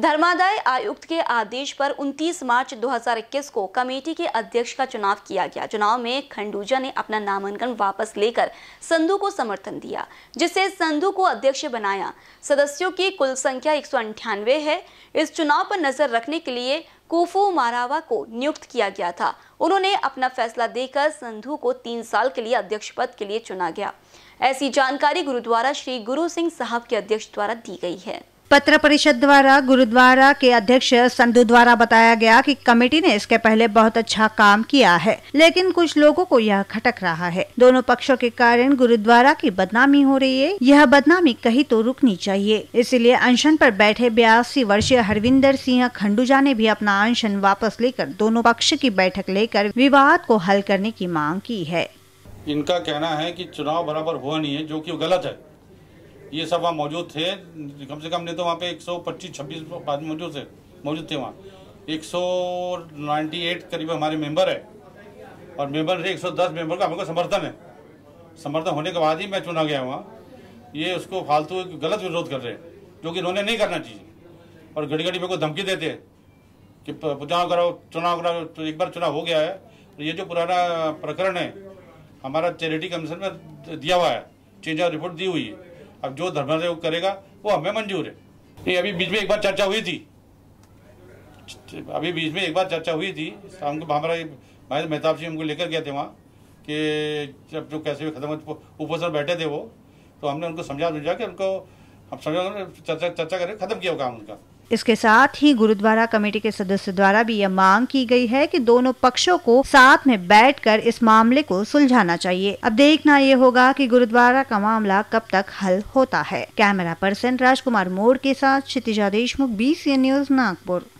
धर्मादाय आयुक्त के आदेश पर 29 मार्च 2021 को कमेटी के अध्यक्ष का चुनाव किया गया चुनाव में खंडूजा ने अपना नामांकन वापस लेकर संधु को समर्थन दिया जिससे संधु को अध्यक्ष बनाया सदस्यों की कुल संख्या एक है इस चुनाव पर नजर रखने के लिए कुफू मारावा को नियुक्त किया गया था उन्होंने अपना फैसला देकर संधु को तीन साल के लिए अध्यक्ष पद के लिए चुना गया ऐसी जानकारी गुरुद्वारा श्री गुरु सिंह साहब के अध्यक्ष द्वारा दी गई है पत्र परिषद द्वारा गुरुद्वारा के अध्यक्ष संधु द्वारा बताया गया कि कमेटी ने इसके पहले बहुत अच्छा काम किया है लेकिन कुछ लोगों को यह खटक रहा है दोनों पक्षों के कारण गुरुद्वारा की बदनामी हो रही है यह बदनामी कहीं तो रुकनी चाहिए इसलिए अनशन पर बैठे बयासी वर्षीय हरविंदर सिंह खंडूजा ने भी अपना अनशन वापस लेकर दोनों पक्ष की बैठक लेकर विवाद को हल करने की मांग की है इनका कहना है कि चुनाव बराबर हुआ नहीं है जो कि गलत है ये सब वहाँ मौजूद थे कम से कम नहीं तो वहाँ पे 125 26 आदमी मौजूद थे मौजूद थे वहाँ 198 करीब हमारे मेंबर है और मेंबर से 110 मेंबर का हमको समर्थन है समर्थन होने के बाद ही मैं चुना गया वहाँ ये उसको फालतू गलत विरोध कर रहे हैं जो कि इन्होंने नहीं करना चाहिए और घड़ी घड़ी मेरे को धमकी देते हैं कि चुनाव कराओ चुनाव कराओ तो एक बार चुनाव हो गया है तो ये जो पुराना प्रकरण है हमारा चैरिटी कमीशन में दिया हुआ है चेंज ऑफ रिपोर्ट दी हुई है अब जो धर्मादेव करेगा वो हमें मंजूर है ये अभी बीच में एक बार चर्चा हुई थी अभी बीच में एक बार चर्चा हुई थी हमको हमारा महेश मेहताब जी हमको लेकर गए थे वहाँ कि जब जो कैसे भी खत्म ऊपर बैठे थे वो तो हमने उनको समझा समझा कि उनको हम समझा चर्चा चर्चा करके खत्म किया काम उनका इसके साथ ही गुरुद्वारा कमेटी के सदस्य द्वारा भी यह मांग की गई है कि दोनों पक्षों को साथ में बैठकर इस मामले को सुलझाना चाहिए अब देखना यह होगा कि गुरुद्वारा का मामला कब तक हल होता है कैमरा पर्सन राजकुमार मोड़ के साथ क्षितिजा देशमुख बी न्यूज नागपुर